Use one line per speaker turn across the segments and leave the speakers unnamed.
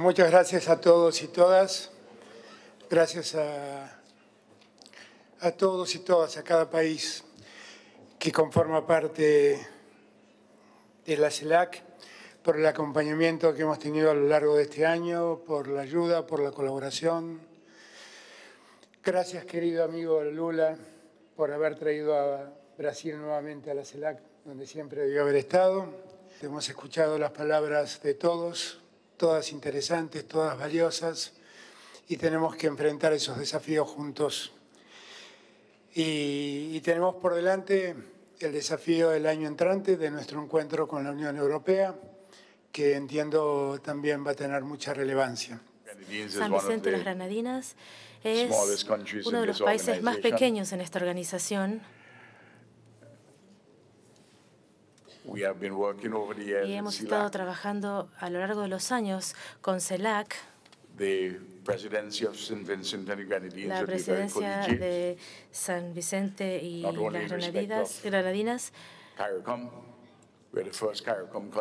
muchas gracias a todos y todas. Gracias a, a todos y todas, a cada país que conforma parte de la CELAC, por el acompañamiento que hemos tenido a lo largo de este año, por la ayuda, por la colaboración. Gracias, querido amigo Lula, por haber traído a Brasil nuevamente a la CELAC, donde siempre debió haber estado. Hemos escuchado las palabras de todos, todas interesantes, todas valiosas, y tenemos que enfrentar esos desafíos juntos. Y, tenemos por delante el desafío del año entrante de nuestro encuentro con la Unión Europea, que entiendo también va a tener mucha relevancia. San Vicente de las
Granadinas es uno de los países más pequeños en esta organización
Y hemos estado
trabajando a lo largo de los años con CELAC,
la presidencia de
San Vicente y las Granadinas.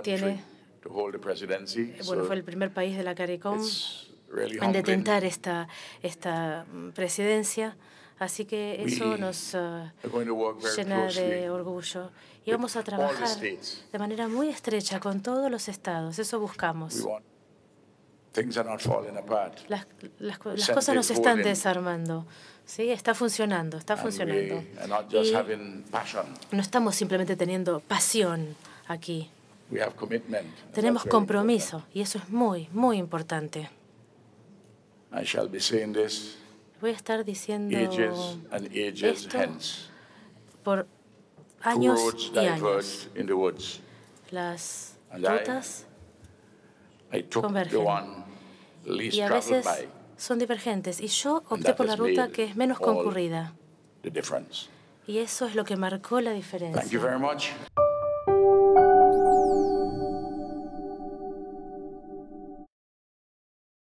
Tiene, eh, bueno, fue el
primer país de la CARICOM
en detentar
esta, esta mm, presidencia. Así que eso nos eh,
llena de
orgullo. Y vamos a trabajar de manera muy estrecha con todos los estados. Eso buscamos. Las, cosas no se están desarmando. Sí, está funcionando, está funcionando. no estamos simplemente teniendo pasión aquí.
Tenemos compromiso
y eso es muy, muy importante voy a estar diciendo esto por años y
años.
Las rutas
convergen. y a veces
son divergentes. Y yo opté por la ruta que es menos concurrida. Y eso es lo que marcó la diferencia.